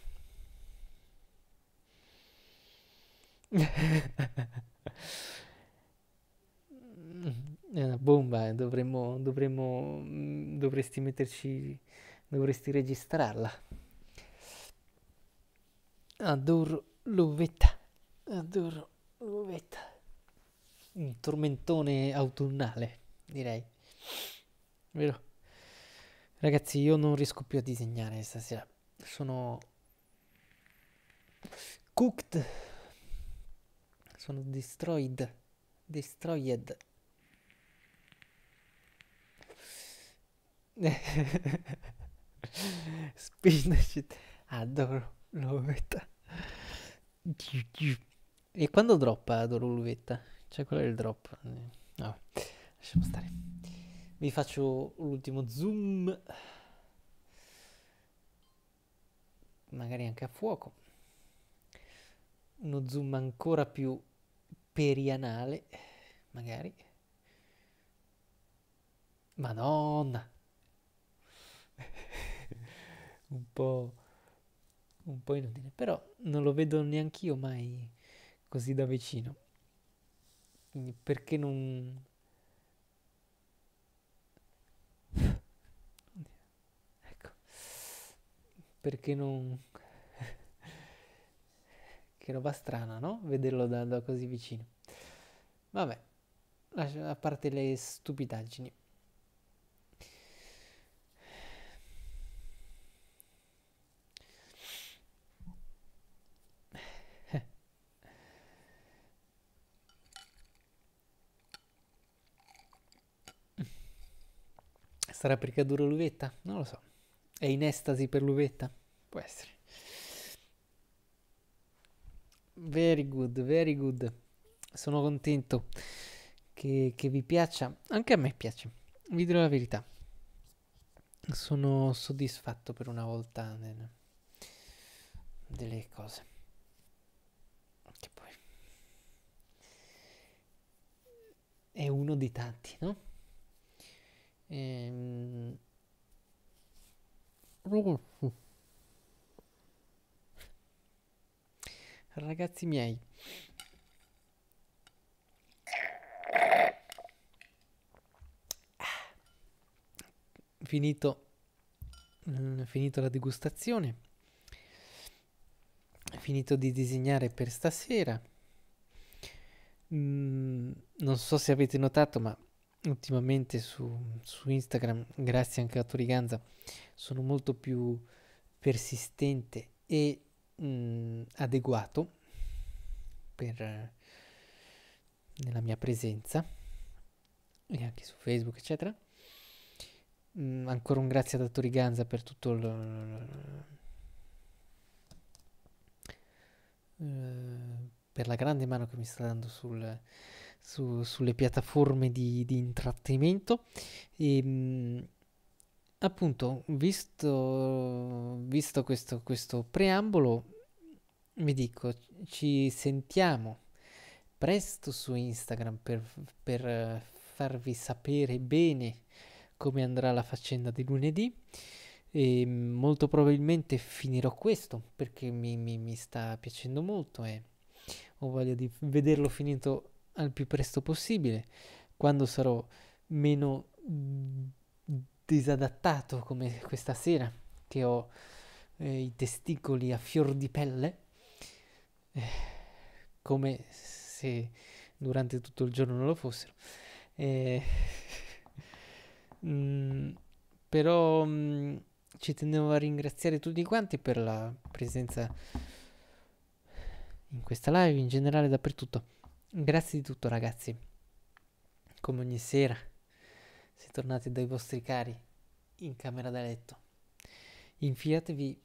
È una bomba, eh. dovremmo, dovremmo, mm, dovresti metterci, dovresti registrarla. Adoro l'uvetta, adoro l'uvetta un tormentone autunnale, direi. Vero? Ragazzi, io non riesco più a disegnare stasera. Sono cooked. Sono destroyed. Destroyed. Spin shit. Adoro l'uvetta. E quando droppa adoro l'uvetta? Cioè, quello è il drop. No, lasciamo stare. Vi faccio l'ultimo zoom. Magari anche a fuoco. Uno zoom ancora più perianale, magari. Madonna! un po' un po' inutile, però non lo vedo neanch'io mai così da vicino. Quindi perché non... ecco, perché non... che roba strana, no? Vederlo da, da così vicino. Vabbè, a parte le stupidaggini. Sarà perché adoro l'uvetta? Non lo so. È in estasi per l'uvetta? Può essere. Very good, very good. Sono contento che, che vi piaccia. Anche a me piace. Vi dirò la verità. Sono soddisfatto per una volta nel, delle cose. Che poi è uno di tanti, no? Ehm... Ragazzi miei. Finito, mm, finito la degustazione. Finito di disegnare per stasera. Mm, non so se avete notato, ma ultimamente su, su Instagram, grazie anche a Toriganza, sono molto più persistente e mh, mm, adeguato per, nella mia presenza e anche su Facebook, eccetera. Mh, mm, ancora un grazie ad Toriganza per tutto il eh, per la grande mano che mi sta dando sul, su, sulle piattaforme di, di intrattenimento. E, ehm, appunto, visto, visto questo, questo preambolo, vi dico, ci sentiamo presto su Instagram per, per, farvi sapere bene come andrà la faccenda di lunedì. E ehm, molto probabilmente finirò questo perché mi, mi, mi sta piacendo molto e eh. ho voglia di vederlo finito al più presto possibile, quando sarò meno disadattato come questa sera, che ho eh, i testicoli a fior di pelle, eh, come se durante tutto il giorno non lo fossero. Eh, mm, però mm, ci tenevo a ringraziare tutti quanti per la presenza in questa live, in generale dappertutto. Grazie di tutto ragazzi, come ogni sera se tornate dai vostri cari in camera da letto, infilatevi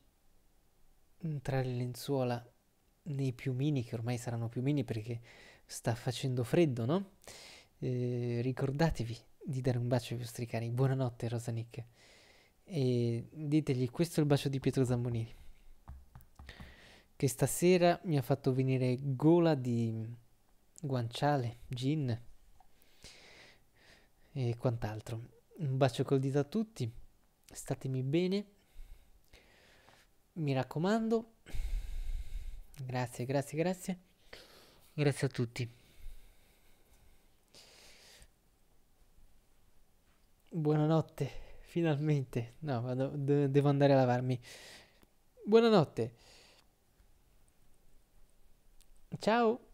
tra le lenzuola nei piumini, che ormai saranno piumini perché sta facendo freddo, no? Eh, ricordatevi di dare un bacio ai vostri cari. Buonanotte, Rosanic. E ditegli questo è il bacio di Pietro Zambonini, che stasera mi ha fatto venire gola di guanciale, gin e quant'altro. Un bacio col dito a tutti, statemi bene, mi raccomando, grazie, grazie, grazie, grazie a tutti. Buonanotte, finalmente. No, vado, de devo andare a lavarmi. Buonanotte. Ciao.